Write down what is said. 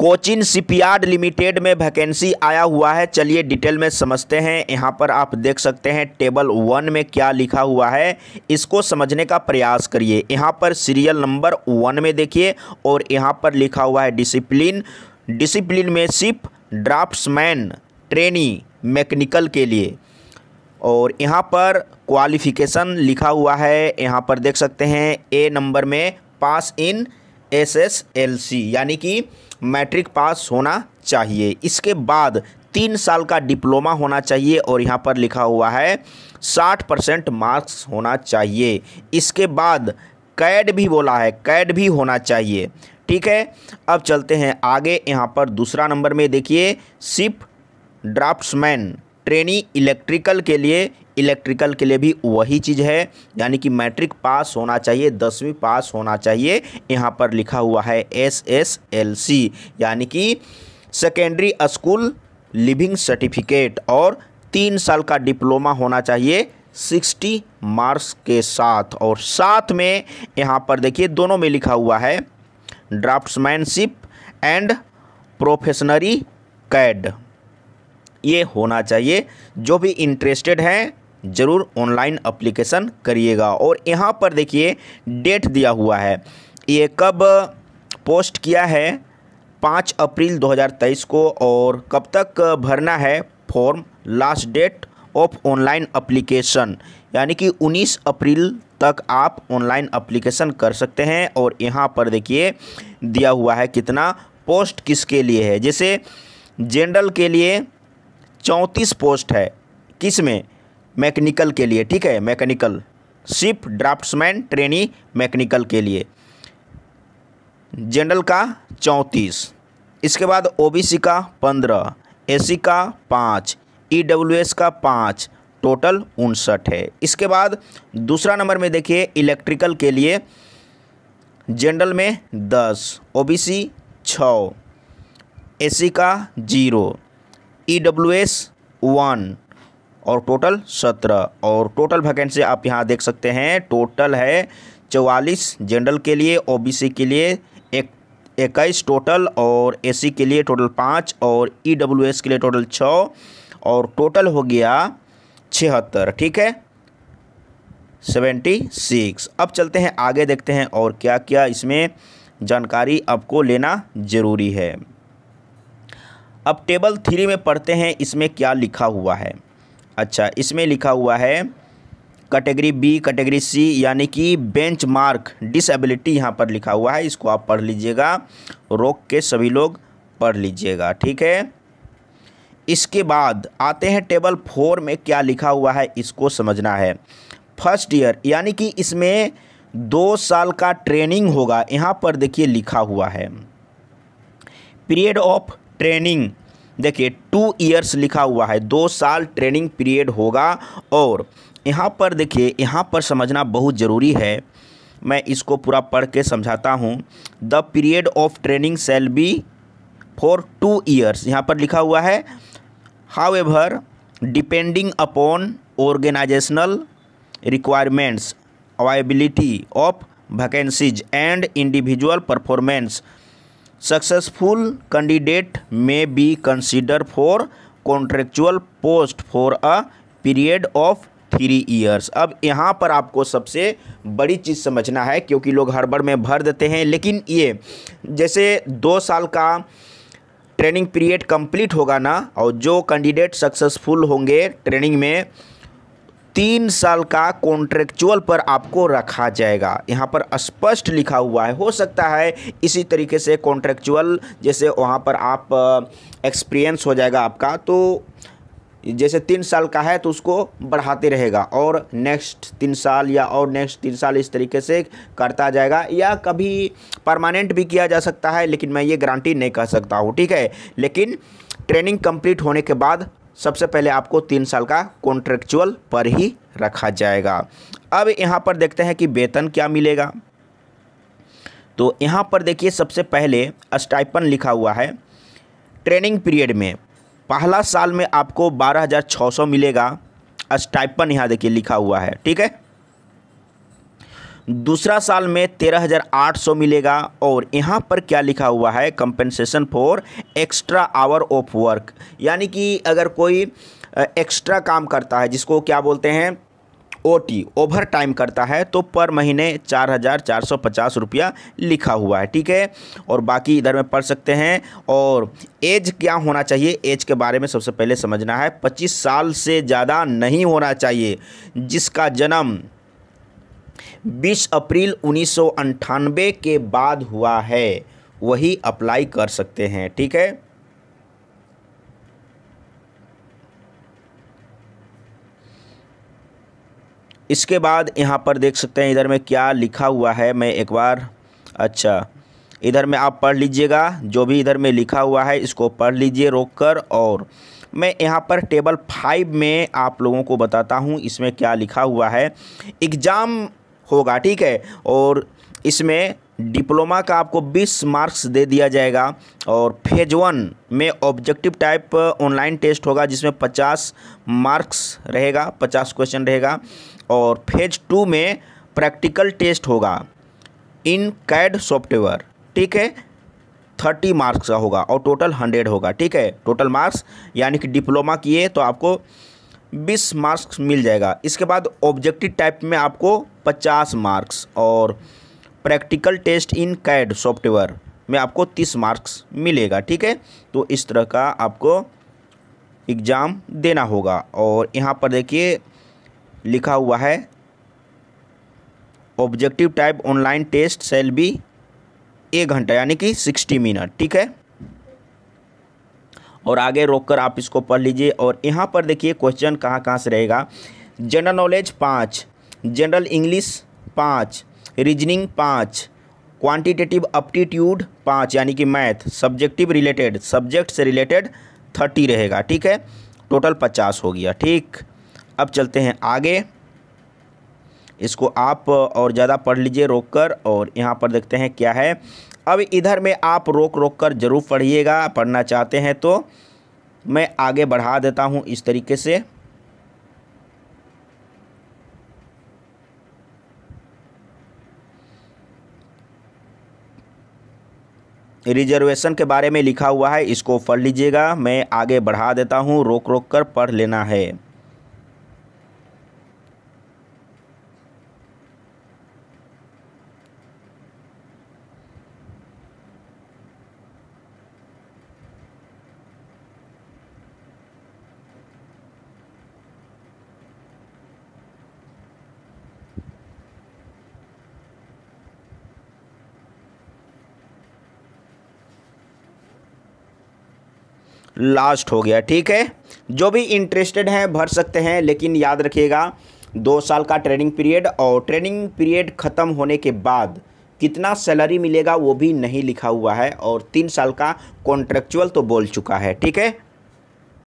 कोचिन शिपयार्ड लिमिटेड में वैकेंसी आया हुआ है चलिए डिटेल में समझते हैं यहाँ पर आप देख सकते हैं टेबल वन में क्या लिखा हुआ है इसको समझने का प्रयास करिए यहाँ पर सीरियल नंबर वन में देखिए और यहाँ पर लिखा हुआ है डिसिप्लिन डिसिप्लिन में शिप मैन ट्रेनी मैकेनिकल के लिए और यहाँ पर क्वालिफिकेशन लिखा हुआ है यहाँ पर देख सकते हैं ए नंबर में पास इन एसएसएलसी यानी कि मैट्रिक पास होना चाहिए इसके बाद तीन साल का डिप्लोमा होना चाहिए और यहाँ पर लिखा हुआ है साठ परसेंट मार्क्स होना चाहिए इसके बाद कैड भी बोला है कैड भी होना चाहिए ठीक है अब चलते हैं आगे यहाँ पर दूसरा नंबर में देखिए सिप ड्राफ्ट्समैन श्रेणी इलेक्ट्रिकल के लिए इलेक्ट्रिकल के लिए भी वही चीज़ है यानी कि मैट्रिक पास होना चाहिए दसवीं पास होना चाहिए यहाँ पर लिखा हुआ है एस एस एल सी यानी कि सेकेंडरी स्कूल लिविंग सर्टिफिकेट और तीन साल का डिप्लोमा होना चाहिए सिक्सटी मार्क्स के साथ और साथ में यहाँ पर देखिए दोनों में लिखा हुआ है ड्राफ्ट्समैनशिप एंड प्रोफेशनरी कैड ये होना चाहिए जो भी इंटरेस्टेड हैं ज़रूर ऑनलाइन अप्लीकेशन करिएगा और यहाँ पर देखिए डेट दिया हुआ है ये कब पोस्ट किया है पाँच अप्रैल 2023 को और कब तक भरना है form last date of online application यानी कि 19 अप्रैल तक आप ऑनलाइन अप्लीकेशन कर सकते हैं और यहाँ पर देखिए दिया हुआ है कितना पोस्ट किसके लिए है जैसे जनरल के लिए चौंतीस पोस्ट है किस में मैकेनिकल के लिए ठीक है mechanical ship draftsman trainee mechanical के लिए जनरल का चौंतीस इसके बाद ओबीसी का पंद्रह एसी का पाँच ईडब्ल्यूएस का पाँच टोटल उनसठ है इसके बाद दूसरा नंबर में देखिए इलेक्ट्रिकल के लिए जनरल में दस ओबीसी बी एसी का zero E W S one और टोटल सत्रह और टोटल वैकेंसी आप यहाँ देख सकते हैं टोटल है चौवालीस जनरल के लिए सी के लिए एक इक्कीस टोटल और एसी के लिए टोटल पाँच और ईडब्ल्यूएस e के लिए टोटल छः और टोटल हो गया छिहत्तर ठीक है सेवेंटी सिक्स अब चलते हैं आगे देखते हैं और क्या क्या इसमें जानकारी आपको लेना ज़रूरी है अब टेबल थ्री में पढ़ते हैं इसमें क्या लिखा हुआ है अच्छा इसमें लिखा हुआ है कैटेगरी बी कैटेगरी सी यानी कि बेंच मार्क डिसबिलिटी यहाँ पर लिखा हुआ है इसको आप पढ़ लीजिएगा रोक के सभी लोग पढ़ लीजिएगा ठीक है इसके बाद आते हैं टेबल फोर में क्या लिखा हुआ है इसको समझना है फर्स्ट ईयर यानी कि इसमें दो साल का ट्रेनिंग होगा यहाँ पर देखिए लिखा हुआ है पीरियड ऑफ ट्रेनिंग देखिए टू ईयर्स लिखा हुआ है दो साल ट्रेनिंग पीरियड होगा और यहाँ पर देखिए यहाँ पर समझना बहुत ज़रूरी है मैं इसको पूरा पढ़ के समझाता हूँ the period of training shall be for two years यहाँ पर लिखा हुआ है however depending upon organisational requirements availability of vacancies and individual performance successful candidate may be consider for contractual post for a period of three years अब यहाँ पर आपको सबसे बड़ी चीज़ समझना है क्योंकि लोग हड़बड़ में भर देते हैं लेकिन ये जैसे दो साल का ट्रेनिंग पीरियड कंप्लीट होगा ना और जो कैंडिडेट सक्सेसफुल होंगे ट्रेनिंग में तीन साल का कॉन्ट्रेक्चुअल पर आपको रखा जाएगा यहाँ पर स्पष्ट लिखा हुआ है हो सकता है इसी तरीके से कॉन्ट्रेक्चुअल जैसे वहाँ पर आप एक्सपीरियंस हो जाएगा आपका तो जैसे तीन साल का है तो उसको बढ़ाते रहेगा और नेक्स्ट तीन साल या और नेक्स्ट तीन साल इस तरीके से करता जाएगा या कभी परमानेंट भी किया जा सकता है लेकिन मैं ये गारंटी नहीं कह सकता हूँ ठीक है लेकिन ट्रेनिंग कंप्लीट होने के बाद सबसे पहले आपको तीन साल का कॉन्ट्रेक्चुअल पर ही रखा जाएगा अब यहाँ पर देखते हैं कि वेतन क्या मिलेगा तो यहाँ पर देखिए सबसे पहले स्टाइपन लिखा हुआ है ट्रेनिंग पीरियड में पहला साल में आपको 12,600 मिलेगा स्टाइपन यहाँ देखिए लिखा हुआ है ठीक है दूसरा साल में 13,800 मिलेगा और यहाँ पर क्या लिखा हुआ है compensation for extra hour of work यानी कि अगर कोई एक्स्ट्रा काम करता है जिसको क्या बोलते हैं ओ टी ओवर टाइम करता है तो पर महीने चार हज़ार चार सौ पचास रुपया लिखा हुआ है ठीक है और बाकी इधर में पढ़ सकते हैं और एज क्या होना चाहिए एज के बारे में सबसे पहले समझना है पच्चीस साल से ज़्यादा नहीं होना चाहिए जिसका जन्म 20 अप्रैल उन्नीस के बाद हुआ है वही अप्लाई कर सकते हैं ठीक है इसके बाद यहाँ पर देख सकते हैं इधर में क्या लिखा हुआ है मैं एक बार अच्छा इधर में आप पढ़ लीजिएगा जो भी इधर में लिखा हुआ है इसको पढ़ लीजिए रोक कर और मैं यहाँ पर टेबल फाइव में आप लोगों को बताता हूँ इसमें क्या लिखा हुआ है एग्ज़ाम होगा ठीक है और इसमें डिप्लोमा का आपको 20 मार्क्स दे दिया जाएगा और फेज वन में ऑब्जेक्टिव टाइप ऑनलाइन टेस्ट होगा जिसमें 50 मार्क्स रहेगा 50 क्वेश्चन रहेगा और फेज टू में प्रैक्टिकल टेस्ट होगा इन कैड सॉफ्टवेयर ठीक है थर्टी मार्क्स का होगा और टोटल हंड्रेड होगा ठीक है टोटल मार्क्स यानी कि डिप्लोमा किए तो आपको बीस मार्क्स मिल जाएगा इसके बाद ऑब्जेक्टिव टाइप में आपको पचास मार्क्स और practical test in CAD software में आपको तीस मार्क्स मिलेगा ठीक है तो इस तरह का आपको एग्ज़ाम देना होगा और यहाँ पर देखिए लिखा हुआ है objective type online test shall be एक घंटा यानी कि सिक्सटी मिनट ठीक है और आगे रोक कर आप इसको पढ़ लीजिए और यहाँ पर देखिए क्वेश्चन कहाँ कहाँ से रहेगा जनरल नॉलेज पाँच जनरल इंग्लिश पाँच रीजनिंग पाँच क्वांटिटेटिव अप्टीट्यूड पाँच यानी कि मैथ सब्जेक्टिव रिलेटेड सब्जेक्ट से रिलेटेड थर्टी रहेगा ठीक है टोटल पचास हो गया ठीक अब चलते हैं आगे इसको आप और ज़्यादा पढ़ लीजिए रोक कर और यहाँ पर देखते हैं क्या है अब इधर में आप रोक रोक कर ज़रूर पढ़िएगा पढ़ना चाहते हैं तो मैं आगे बढ़ा देता हूँ इस तरीके से रिजर्वेशन के बारे में लिखा हुआ है इसको पढ़ लीजिएगा मैं आगे बढ़ा देता हूँ रोक रोक कर पढ़ लेना है लास्ट हो गया ठीक है जो भी इंटरेस्टेड हैं भर सकते हैं लेकिन याद रखिएगा दो साल का ट्रेनिंग पीरियड और ट्रेनिंग पीरियड ख़त्म होने के बाद कितना सैलरी मिलेगा वो भी नहीं लिखा हुआ है और तीन साल का कॉन्ट्रेक्चुअल तो बोल चुका है ठीक है